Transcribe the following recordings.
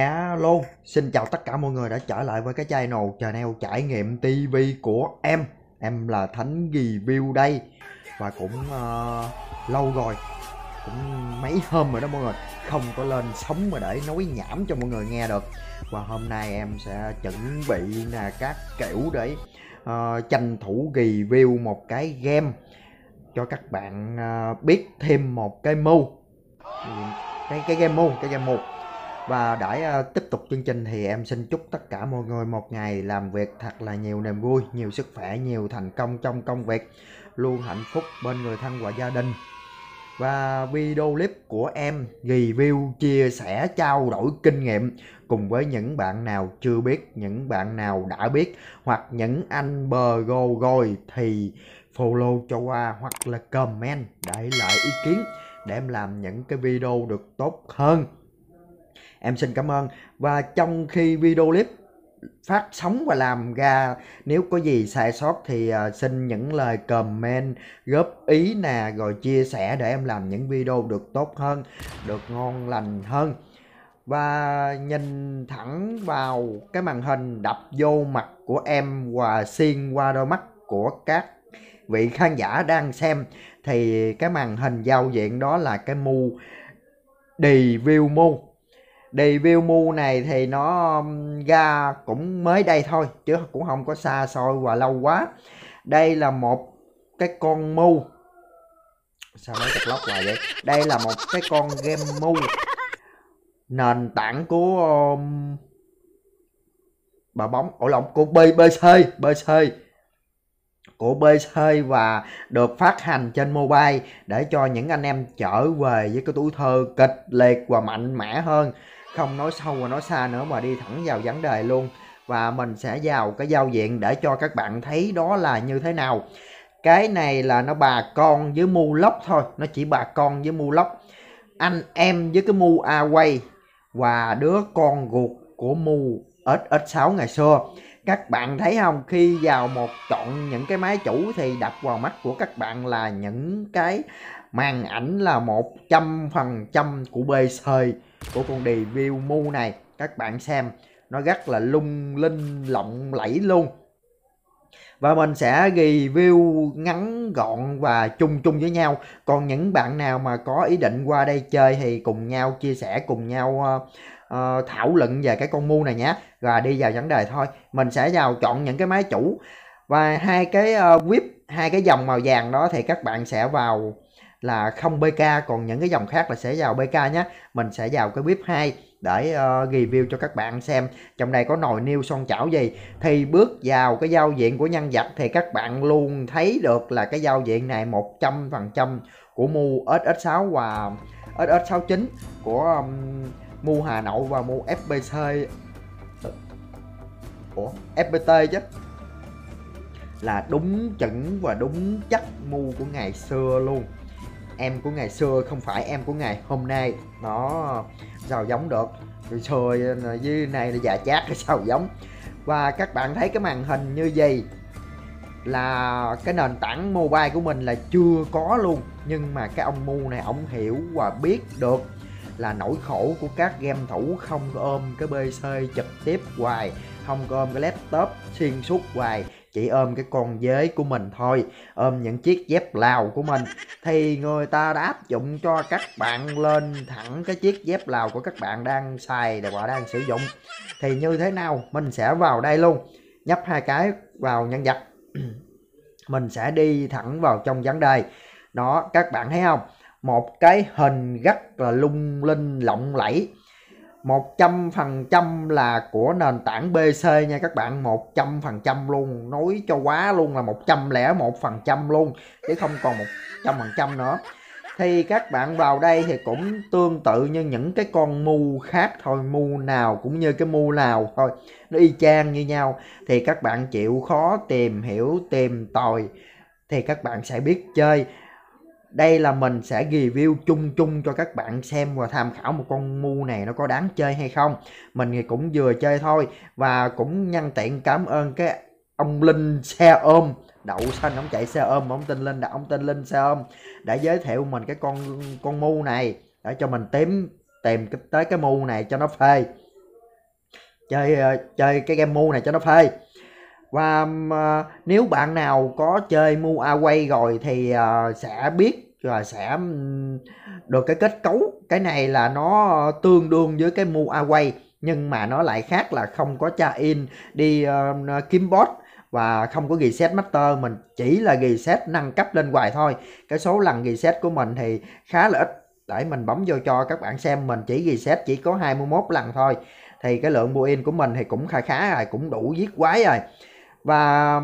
Hello, xin chào tất cả mọi người đã trở lại với cái channel channel trải nghiệm TV của em Em là Thánh Review đây Và cũng uh, lâu rồi, cũng mấy hôm rồi đó mọi người Không có lên sống mà để nói nhảm cho mọi người nghe được Và hôm nay em sẽ chuẩn bị là các kiểu để uh, tranh thủ review một cái game Cho các bạn uh, biết thêm một cái mưu cái cái game mưu, cái game mưu và để ờ, tiếp tục chương trình thì em xin chúc tất cả mọi người một ngày làm việc thật là nhiều niềm vui nhiều sức khỏe nhiều thành công trong công việc luôn hạnh phúc bên người thân và gia đình và video clip của em review chia sẻ trao đổi kinh nghiệm cùng với những bạn nào chưa biết những bạn nào đã biết hoặc những anh bờ gô rồi thì follow cho qua hoặc là comment để lại ý kiến để em làm những cái video được tốt hơn em xin cảm ơn và trong khi video clip phát sóng và làm ra nếu có gì sai sót thì ờ, xin những lời comment góp ý nè rồi chia sẻ để em làm những video được tốt hơn được ngon lành hơn và nhìn thẳng vào cái màn hình đập vô mặt của em và xuyên qua đôi mắt của các vị khán giả đang xem thì cái màn hình giao diện đó là cái mu view mu review mu này thì nó um, ra cũng mới đây thôi chứ cũng không có xa xôi và lâu quá đây là một cái con mu sao nói chặt lóc lại vậy đây là một cái con game mu nền tảng của um, bà bóng ổ lộng của BBC BC của BC và được phát hành trên mobile để cho những anh em trở về với cái tuổi thơ kịch liệt và mạnh mẽ hơn không nói sâu và nói xa nữa mà đi thẳng vào vấn đề luôn và mình sẽ vào cái giao diện để cho các bạn thấy đó là như thế nào cái này là nó bà con với mu lóc thôi nó chỉ bà con với mu lóc anh em với cái mu a quay và đứa con ruột của mu SX6 ngày xưa các bạn thấy không khi vào một chọn những cái máy chủ thì đập vào mắt của các bạn là những cái màn ảnh là 100% của PC của con review mu này các bạn xem nó rất là lung linh lộng lẫy luôn và mình sẽ review ngắn gọn và chung chung với nhau còn những bạn nào mà có ý định qua đây chơi thì cùng nhau chia sẻ cùng nhau uh, uh, thảo luận về cái con mu này nhé và đi vào vấn đề thôi mình sẽ vào chọn những cái máy chủ và hai cái uh, whip hai cái dòng màu vàng đó thì các bạn sẽ vào là không bk còn những cái dòng khác là sẽ vào bk nhé mình sẽ vào cái bếp 2 để uh, review cho các bạn xem trong đây có nồi niêu son chảo gì thì bước vào cái giao diện của nhân vật thì các bạn luôn thấy được là cái giao diện này 100% của mu SS6 và SS69 của um, mu Hà Nội và mu FPC của FPT chứ là đúng chuẩn và đúng chất mu của ngày xưa luôn em của ngày xưa không phải em của ngày hôm nay nó giàu giống được rồi xưa dưới này là già chát cái sao giống và các bạn thấy cái màn hình như gì là cái nền tảng mobile của mình là chưa có luôn nhưng mà cái ông mu này ông hiểu và biết được là nỗi khổ của các game thủ không ôm cái pc trực tiếp hoài không ôm cái laptop xuyên suốt hoài chỉ ôm cái con dế của mình thôi ôm những chiếc dép lào của mình thì người ta đã áp dụng cho các bạn lên thẳng cái chiếc dép lào của các bạn đang xài và đang sử dụng thì như thế nào mình sẽ vào đây luôn nhấp hai cái vào nhân vật mình sẽ đi thẳng vào trong vấn đề đó các bạn thấy không một cái hình rất là lung linh lộng lẫy 100% là của nền tảng BC nha các bạn 100% luôn nói cho quá luôn là 101% luôn chứ không còn 100% nữa thì các bạn vào đây thì cũng tương tự như những cái con mu khác thôi mu nào cũng như cái mu nào thôi nó y chang như nhau thì các bạn chịu khó tìm hiểu tìm tòi thì các bạn sẽ biết chơi đây là mình sẽ review chung chung cho các bạn xem và tham khảo một con mu này nó có đáng chơi hay không mình thì cũng vừa chơi thôi và cũng nhân tiện cảm ơn cái ông linh xe ôm đậu xanh ông chạy xe ôm ông tên linh đã à? ông tên linh xe ôm đã giới thiệu mình cái con con mu này để cho mình tìm tìm tới cái mu này cho nó phê chơi ờ, chơi cái game mu này cho nó phê và uh, nếu bạn nào có chơi mua away rồi thì uh, sẽ biết và ờ, sẽ được cái kết cấu cái này là nó tương đương với cái mua away nhưng mà nó lại khác là không có tra in đi uh, kiếm bot và không có reset master mình chỉ là reset nâng cấp lên hoài thôi cái số lần reset của mình thì khá là ít để mình bấm vô cho các bạn xem mình chỉ reset chỉ có 21 lần thôi thì cái lượng buin của mình thì cũng khá khá rồi cũng đủ giết quái rồi và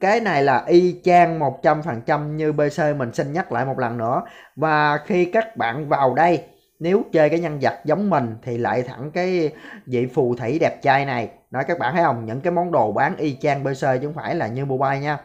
cái này là y chang 100% như BC mình xin nhắc lại một lần nữa và khi các bạn vào đây nếu chơi cái nhân vật giống mình thì lại thẳng cái vị phù thủy đẹp trai này nói các bạn thấy không những cái món đồ bán y chang BC chứ không phải là như mobile nha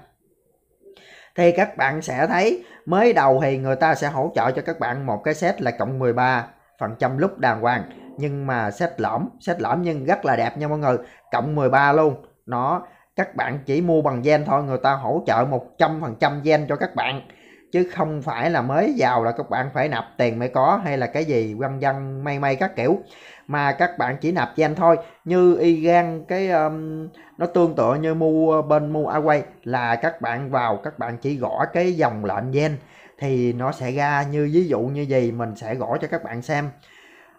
thì các bạn sẽ thấy mới đầu thì người ta sẽ hỗ trợ cho các bạn một cái set là cộng 13 phần trăm lúc đàng hoàng nhưng mà set lõm set lõm nhưng rất là đẹp nha mọi người cộng 13 luôn nó các bạn chỉ mua bằng gen thôi người ta hỗ trợ 100% gen cho các bạn chứ không phải là mới vào là các bạn phải nạp tiền mới có hay là cái gì vân vân may may các kiểu mà các bạn chỉ nạp gen thôi như y gan cái um, nó tương tự như mua bên mua away là các bạn vào các bạn chỉ gõ cái dòng lệnh gen thì nó sẽ ra như ví dụ như gì mình sẽ gõ cho các bạn xem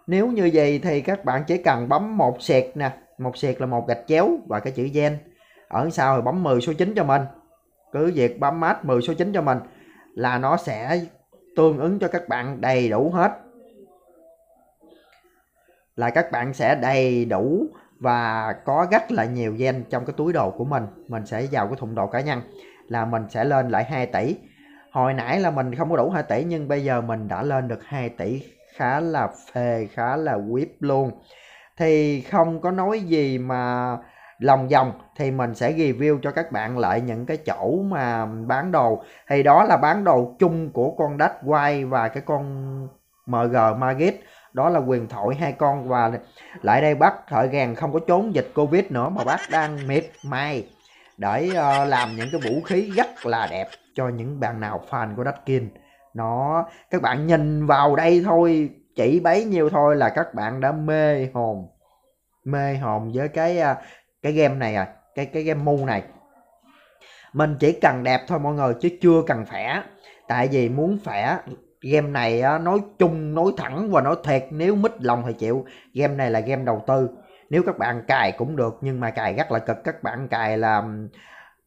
nếu như vậy thì các bạn chỉ cần bấm một sẹt nè một sẹt là một gạch chéo và cái chữ gen ở sau thì bấm 10 số 9 cho mình cứ việc bấm mát 10 số 9 cho mình là nó sẽ tương ứng cho các bạn đầy đủ hết là các bạn sẽ đầy đủ và có rất là nhiều gen trong cái túi đồ của mình mình sẽ vào cái thùng đồ cá nhân là mình sẽ lên lại 2 tỷ hồi nãy là mình không có đủ 2 tỷ nhưng bây giờ mình đã lên được 2 tỷ khá là phê khá là whip luôn thì không có nói gì mà lòng vòng thì mình sẽ review cho các bạn lại những cái chỗ mà bán đồ thì đó là bán đồ chung của con đất quay và cái con MG Margit đó là quyền thoại hai con và lại đây bác thợ gàng không có trốn dịch Covid nữa mà bác đang miệt mài để uh, làm những cái vũ khí rất là đẹp cho những bạn nào fan của Dutchkin nó các bạn nhìn vào đây thôi chỉ bấy nhiêu thôi là các bạn đã mê hồn mê hồn với cái ờ, cái game này à cái cái game mu này mình chỉ cần đẹp thôi mọi người chứ chưa cần phẻ tại vì muốn phẻ game này á, nói chung nói thẳng và nói thiệt nếu mít lòng thì chịu game này là game đầu tư nếu các bạn cài cũng được nhưng mà cài rất là cực các bạn cài là uh,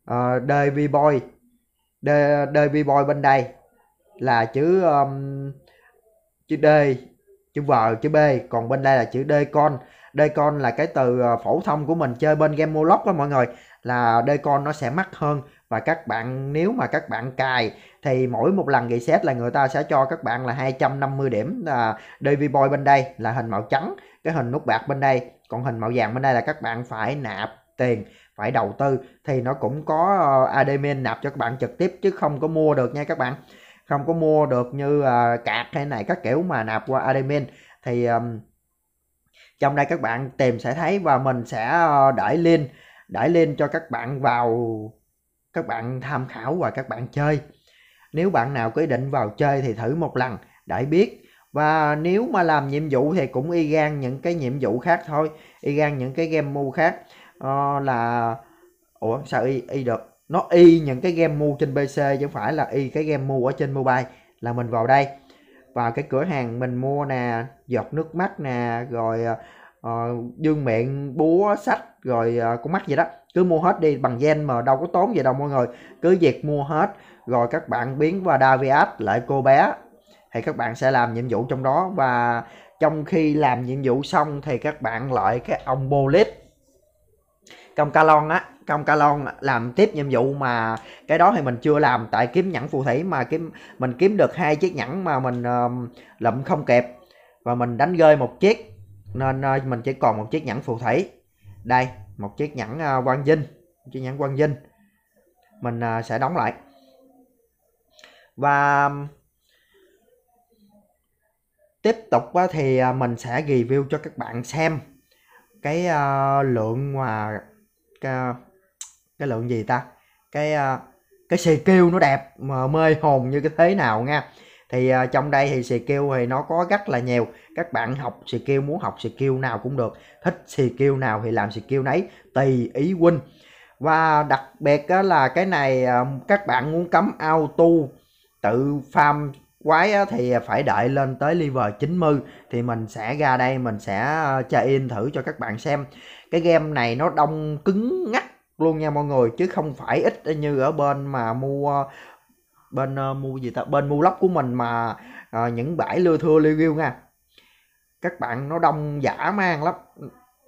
ờ, DV Boy D, DV Boy bên đây là chữ um, chữ D chữ V chữ B còn bên đây là chữ D con Decon là cái từ ờ, phổ thông của mình chơi bên game Moloch đó mọi người là Decon nó sẽ mắc hơn và các bạn nếu mà các bạn cài thì mỗi một lần reset là người ta sẽ cho các bạn là 250 điểm là Davy Boy bên đây là hình màu trắng cái hình nút bạc bên đây còn hình màu vàng bên đây là các bạn phải nạp tiền phải đầu tư thì nó cũng có ờ, admin nạp cho các bạn trực tiếp chứ không có mua được nha các bạn không có mua được như uh, cạc hay này các kiểu mà nạp qua admin thì um, trong đây các bạn tìm sẽ thấy và mình sẽ ờ, đẩy lên đẩy lên cho các bạn vào các bạn tham khảo và các bạn chơi nếu bạn nào có định vào chơi thì thử một lần để biết và nếu mà làm nhiệm vụ thì cũng y gan những cái nhiệm vụ khác thôi y gan những cái game mu khác uh, là ủa sao y, y được nó y những cái game mu trên pc chứ không phải là y cái game mu ở trên mobile là mình vào đây và cái cửa hàng mình mua nè giọt nước mắt nè rồi uh, dương miệng búa sách rồi uh, con mắt gì đó cứ mua hết đi bằng gen mà đâu có tốn gì đâu mọi người cứ việc mua hết rồi các bạn biến qua Daviat lại cô bé thì các bạn sẽ làm nhiệm vụ trong đó và trong khi làm nhiệm vụ xong thì các bạn lại cái ông Bolit công ca lon á công ca lon làm tiếp nhiệm vụ mà cái đó thì mình chưa làm tại kiếm nhẫn phù thủy mà kiếm mình kiếm được hai chiếc nhẫn mà mình uh, lụm không kẹp và mình đánh rơi một chiếc nên uh, mình chỉ còn một chiếc nhẫn phù thủy đây một chiếc nhẫn uh, quang dinh chiếc nhẫn quang dinh mình uh, sẽ đóng lại và tiếp tục thì mình sẽ review cho các bạn xem cái lượng mà cái, cái lượng gì ta cái ờ, cái xì kêu nó đẹp mà mê hồn như cái thế nào nha thì uh, trong đây thì xì kêu thì nó có rất là nhiều các bạn học xì kêu muốn học xì kêu nào cũng được thích xì kêu nào thì làm xì kêu nấy tùy ý huynh và đặc biệt là cái này ờ, các bạn muốn cấm auto tự farm quái á, thì phải đợi lên tới level 90 thì mình sẽ ra đây mình sẽ ờ, chơi in thử cho các bạn xem cái game này nó đông cứng ngắt luôn nha mọi người chứ không phải ít như ở bên mà mua bên uh, mua gì ta bên mua lóc của mình mà uh, những bãi lưa thưa review nha các bạn nó đông giả mang lắm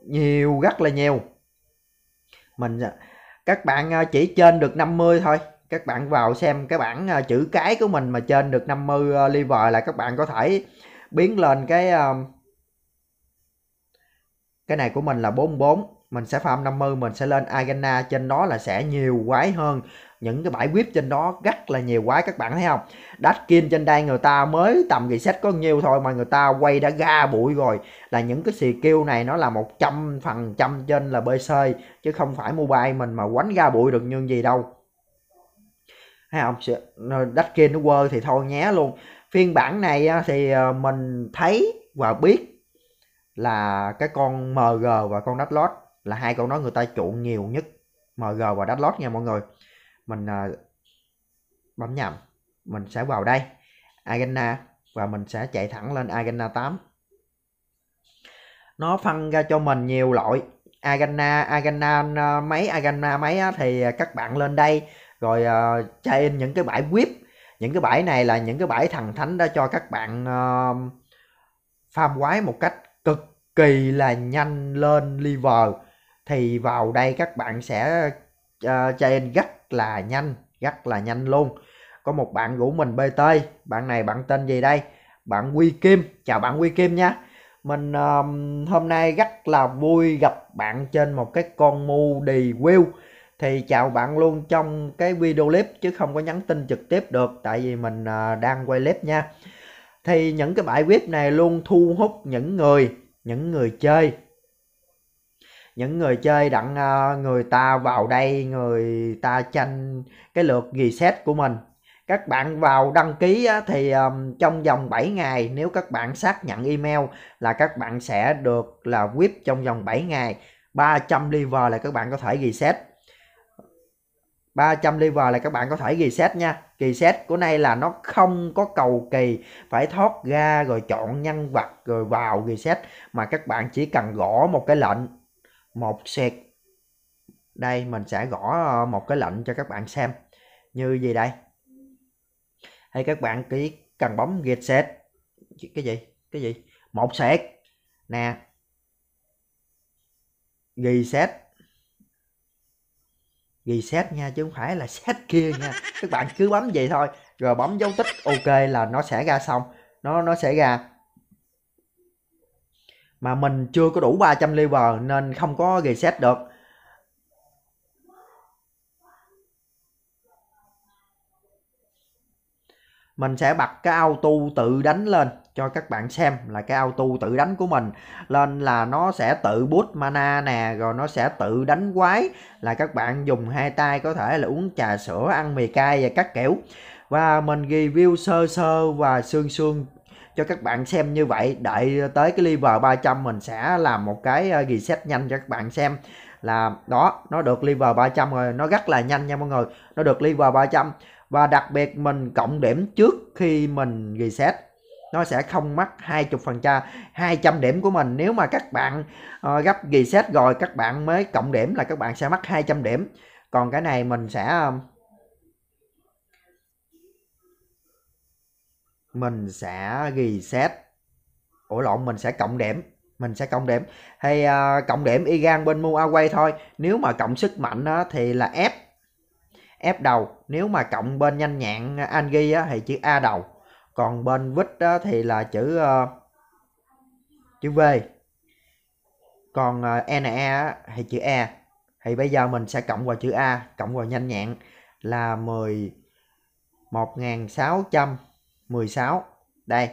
nhiều rất là nhiều mình các bạn chỉ trên được 50 thôi các bạn vào xem cái bảng à, chữ cái của mình mà trên được 50 à, level là các bạn có thể biến lên cái à, cái này của mình là 44 mình sẽ farm 50 mình sẽ lên Agana trên đó là sẽ nhiều quái hơn những cái bãi whip trên đó rất là nhiều quái các bạn thấy không đắt kim trên đây người ta mới tầm reset có nhiêu thôi mà người ta quay đã ga bụi rồi là những cái skill này nó là 100 phần trăm trên là BC chứ không phải mobile mình mà quánh ga bụi được như gì đâu thấy không đất kia nó quơ thì thôi nhé luôn phiên bản này thì ờ, mình thấy và biết là cái con mg và con lót là hai con đó người ta chuộng nhiều nhất mg và lót nha mọi người mình ờ, bấm nhầm mình sẽ vào đây agena và mình sẽ chạy thẳng lên agena 8 nó phân ra cho mình nhiều loại agena agena ờ, mấy agena mấy thì các bạn lên đây rồi uh, ờ, in những cái bãi whip những cái bãi này là những cái bãi thằng thánh đã cho các bạn uh, farm quái một cách cực kỳ là nhanh lên liver thì vào đây các bạn sẽ uh, ờ, in rất là nhanh rất là nhanh luôn có một bạn rủ mình bt bạn này bạn tên gì đây bạn quy kim chào bạn quy kim nha mình um, hôm nay rất là vui gặp bạn trên một cái con mu đì wheel thì chào bạn luôn trong cái video clip chứ không có nhắn tin trực tiếp được tại vì mình à, đang quay clip nha thì những cái bài web này luôn thu hút những người những người chơi những người chơi đặng à, người ta vào đây người ta tranh cái lượt reset của mình các bạn vào đăng ký thì trong vòng 7 ngày nếu các bạn xác nhận email là các bạn sẽ được là VIP trong vòng 7 ngày 300 liver là các bạn có thể reset 300 level là các bạn có thể reset nha kỳ reset của nay là nó không có cầu kỳ phải thoát ra rồi chọn nhân vật rồi vào reset mà các bạn chỉ cần gõ một cái lệnh một sẹt đây mình sẽ gõ ờ, một cái lệnh cho các bạn xem như gì đây hay các bạn chỉ cần bấm reset cái gì cái gì một sẹt nè reset reset nha chứ không phải là set kia nha các bạn cứ bấm vậy thôi rồi bấm dấu tích ok là nó sẽ ra xong nó nó sẽ ra mà mình chưa có đủ 300 level nên không có reset được mình sẽ bật cái auto tự đánh lên cho các bạn xem là cái auto tự đánh của mình lên là nó sẽ tự boost mana nè rồi nó sẽ tự đánh quái là các bạn dùng hai tay có thể là uống trà sữa ăn mì cay và các kiểu và mình review sơ sơ và xương xương cho các bạn xem như vậy đợi tới cái liver 300 mình sẽ làm một cái ờ, reset nhanh cho các bạn xem là đó nó được liver 300 rồi nó rất là nhanh nha mọi người nó được liver 300 và đặc biệt mình cộng điểm trước khi mình reset nó sẽ không mất 20% 200 điểm của mình nếu mà các bạn uh, gấp reset rồi các bạn mới cộng điểm là các bạn sẽ mất 200 điểm còn cái này mình sẽ ờ, mình sẽ reset ủa lộn mình sẽ cộng điểm mình sẽ cộng điểm hay uh, cộng điểm Iran bên Muawei thôi nếu mà cộng sức mạnh á, thì là ép ép đầu nếu mà cộng bên nhanh nhạn Angi á, thì chữ A đầu còn bên vít đó thì là chữ uh, chữ V còn uh, e thì chữ E thì bây giờ mình sẽ cộng vào chữ A cộng vào nhanh nhẹn là 10 1616 đây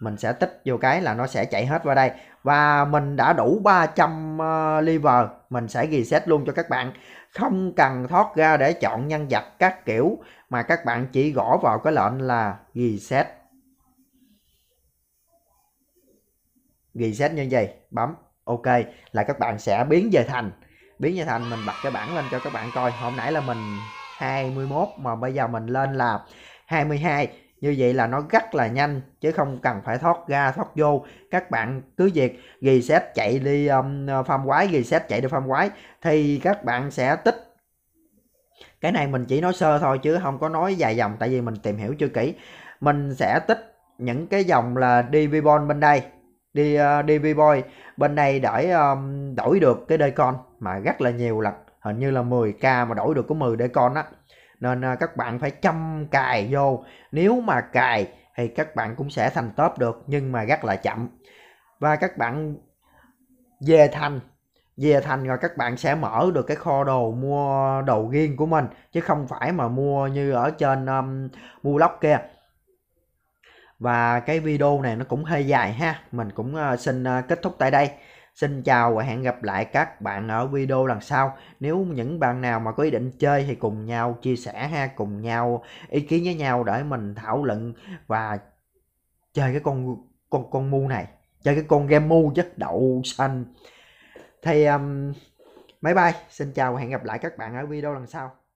mình sẽ tích vô cái là nó sẽ chạy hết vào đây và mình đã đủ 300 uh, liver mình sẽ reset luôn cho các bạn không cần thoát ra để chọn nhân vật các kiểu mà các bạn chỉ gõ vào cái lệnh là reset reset như vậy bấm ok là các bạn sẽ biến về thành biến về thành mình bật cái bảng lên cho các bạn coi hôm nãy là mình 21 mà bây giờ mình lên là 22 như vậy là nó rất là nhanh chứ không cần phải thoát ra thoát vô các bạn cứ việc reset chạy đi um, farm quái reset chạy đi farm quái thì các bạn sẽ tích cái này mình chỉ nói sơ thôi chứ không có nói dài dòng tại vì mình tìm hiểu chưa kỹ mình sẽ tích những cái dòng là bon bên đây đi uh, diviboy bên đây đổi um, đổi được cái con mà rất là nhiều lần hình như là 10k mà đổi được có 10 con á nên à, các bạn phải chăm cài vô nếu mà cài thì các bạn cũng sẽ thành top được nhưng mà rất là chậm và các bạn về thành về thành rồi các bạn sẽ mở được cái kho đồ mua đồ riêng của mình chứ không phải mà mua như ở trên um, blog kia và cái video này nó cũng hơi dài ha mình cũng uh, xin uh, kết thúc tại đây Xin chào và hẹn gặp lại các bạn ở video lần sau. Nếu những bạn nào mà có ý định chơi thì cùng nhau chia sẻ ha, cùng nhau ý kiến với nhau để mình thảo luận và chơi cái con con con mu này, chơi cái con game mu chất đậu xanh. Thì um, máy bay, xin chào và hẹn gặp lại các bạn ở video lần sau.